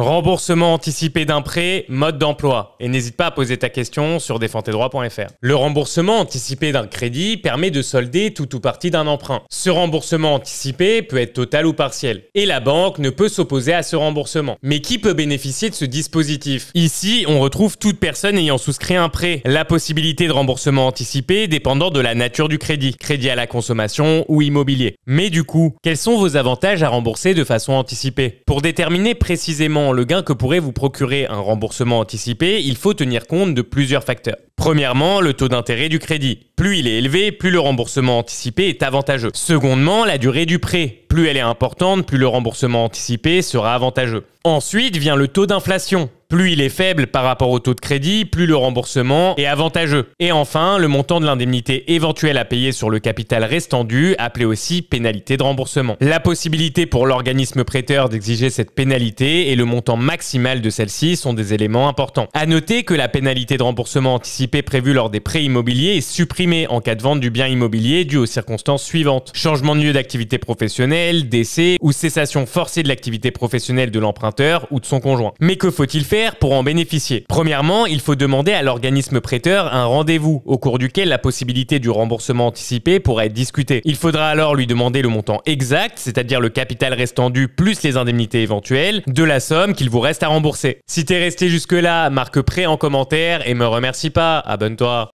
Remboursement anticipé d'un prêt, mode d'emploi. Et n'hésite pas à poser ta question sur défendtesdroits.fr. Le remboursement anticipé d'un crédit permet de solder tout ou partie d'un emprunt. Ce remboursement anticipé peut être total ou partiel. Et la banque ne peut s'opposer à ce remboursement. Mais qui peut bénéficier de ce dispositif Ici, on retrouve toute personne ayant souscrit un prêt. La possibilité de remboursement anticipé dépendant de la nature du crédit. Crédit à la consommation ou immobilier. Mais du coup, quels sont vos avantages à rembourser de façon anticipée Pour déterminer précisément le gain que pourrait vous procurer un remboursement anticipé, il faut tenir compte de plusieurs facteurs. Premièrement, le taux d'intérêt du crédit. Plus il est élevé, plus le remboursement anticipé est avantageux. Secondement, la durée du prêt. Plus elle est importante, plus le remboursement anticipé sera avantageux. Ensuite vient le taux d'inflation. Plus il est faible par rapport au taux de crédit, plus le remboursement est avantageux. Et enfin, le montant de l'indemnité éventuelle à payer sur le capital restant dû, appelé aussi pénalité de remboursement. La possibilité pour l'organisme prêteur d'exiger cette pénalité et le montant maximal de celle-ci sont des éléments importants. À noter que la pénalité de remboursement anticipée prévue lors des prêts immobiliers est supprimée en cas de vente du bien immobilier dû aux circonstances suivantes. Changement de lieu d'activité professionnelle, décès ou cessation forcée de l'activité professionnelle de l'emprunteur ou de son conjoint. Mais que faut-il faire pour en bénéficier Premièrement, il faut demander à l'organisme prêteur un rendez-vous au cours duquel la possibilité du remboursement anticipé pourra être discutée. Il faudra alors lui demander le montant exact, c'est-à-dire le capital restant dû plus les indemnités éventuelles, de la somme qu'il vous reste à rembourser. Si t'es resté jusque-là, marque prêt en commentaire et me remercie pas, abonne-toi.